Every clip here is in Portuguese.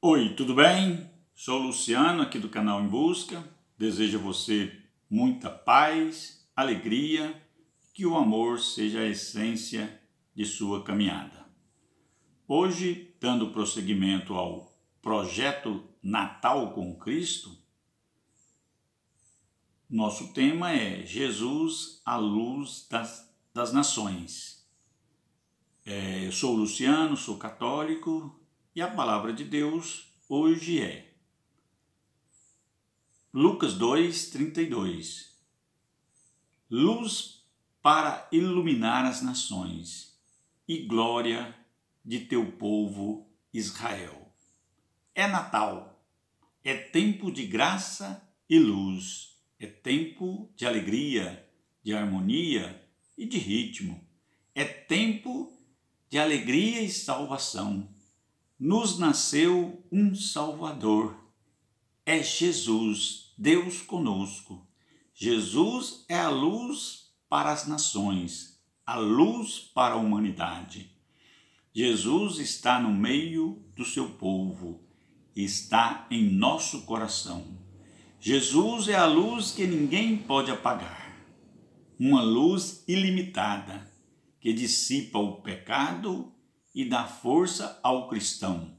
Oi, tudo bem? Sou Luciano aqui do canal Em Busca. Desejo a você muita paz, alegria, que o amor seja a essência de sua caminhada. Hoje, dando prosseguimento ao projeto Natal com Cristo, nosso tema é Jesus, a luz das, das nações. É, eu sou Luciano, sou católico, e a palavra de Deus hoje é Lucas 2, 32. Luz para iluminar as nações e glória de teu povo Israel. É Natal, é tempo de graça e luz, é tempo de alegria, de harmonia e de ritmo, é tempo de alegria e salvação nos nasceu um Salvador. É Jesus, Deus conosco. Jesus é a luz para as nações, a luz para a humanidade. Jesus está no meio do seu povo, está em nosso coração. Jesus é a luz que ninguém pode apagar, uma luz ilimitada que dissipa o pecado e dá força ao cristão,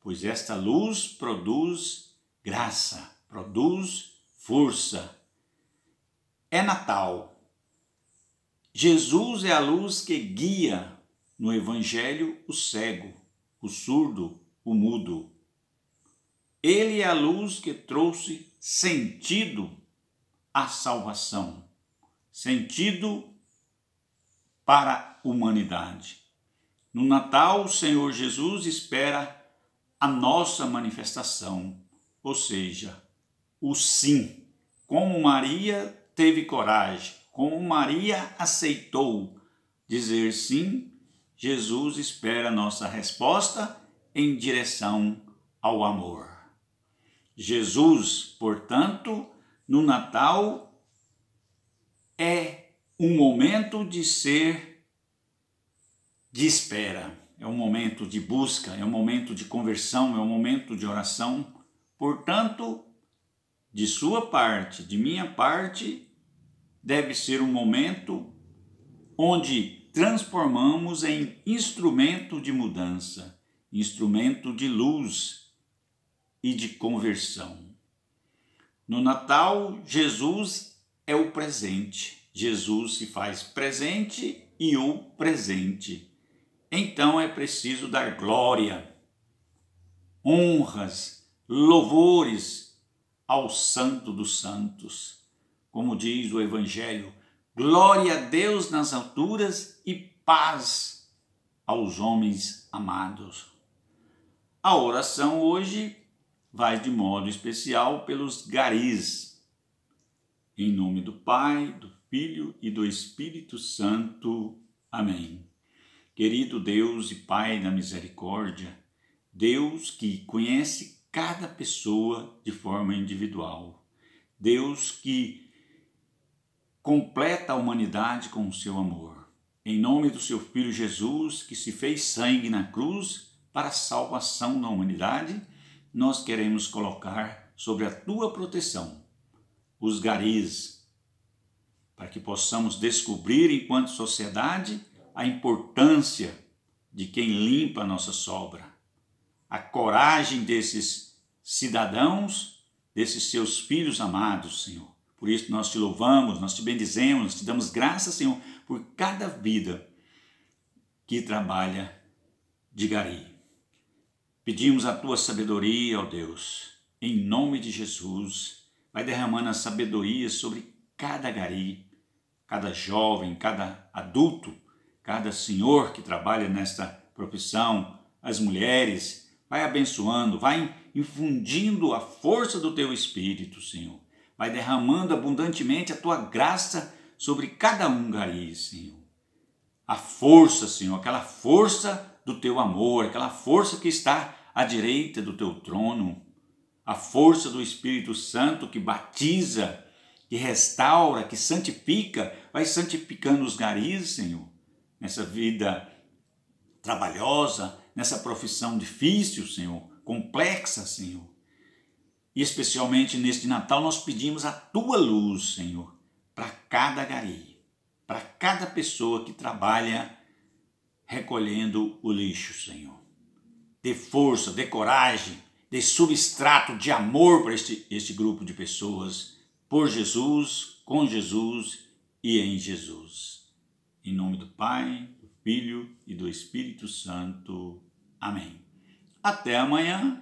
pois esta luz produz graça, produz força. É Natal. Jesus é a luz que guia no Evangelho o cego, o surdo, o mudo. Ele é a luz que trouxe sentido à salvação, sentido para a humanidade. No Natal, o Senhor Jesus espera a nossa manifestação, ou seja, o sim. Como Maria teve coragem, como Maria aceitou dizer sim, Jesus espera a nossa resposta em direção ao amor. Jesus, portanto, no Natal é um momento de ser de espera, é um momento de busca, é um momento de conversão, é um momento de oração. Portanto, de sua parte, de minha parte, deve ser um momento onde transformamos em instrumento de mudança, instrumento de luz e de conversão. No Natal, Jesus é o presente. Jesus se faz presente e o presente então é preciso dar glória, honras, louvores ao Santo dos Santos. Como diz o Evangelho, glória a Deus nas alturas e paz aos homens amados. A oração hoje vai de modo especial pelos garis. Em nome do Pai, do Filho e do Espírito Santo. Amém. Querido Deus e Pai da misericórdia, Deus que conhece cada pessoa de forma individual, Deus que completa a humanidade com o seu amor. Em nome do seu Filho Jesus, que se fez sangue na cruz para a salvação da humanidade, nós queremos colocar sobre a tua proteção os garis, para que possamos descobrir, enquanto sociedade, a importância de quem limpa a nossa sobra, a coragem desses cidadãos, desses seus filhos amados, Senhor. Por isso nós te louvamos, nós te bendizemos, nós te damos graça, Senhor, por cada vida que trabalha de gari. Pedimos a tua sabedoria, ó Deus, em nome de Jesus, vai derramando a sabedoria sobre cada gari, cada jovem, cada adulto cada senhor que trabalha nesta profissão, as mulheres, vai abençoando, vai infundindo a força do teu espírito, Senhor. Vai derramando abundantemente a tua graça sobre cada um aí, Senhor. A força, Senhor, aquela força do teu amor, aquela força que está à direita do teu trono, a força do Espírito Santo que batiza, que restaura, que santifica, vai santificando os garis, Senhor nessa vida trabalhosa, nessa profissão difícil, Senhor, complexa, Senhor. E especialmente neste Natal nós pedimos a tua luz, Senhor, para cada gari, para cada pessoa que trabalha recolhendo o lixo, Senhor. Dê força, dê coragem, dê substrato de amor para este, este grupo de pessoas, por Jesus, com Jesus e em Jesus. Em nome do Pai, do Filho e do Espírito Santo. Amém. Até amanhã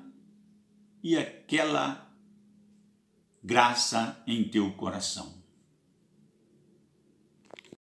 e aquela graça em teu coração.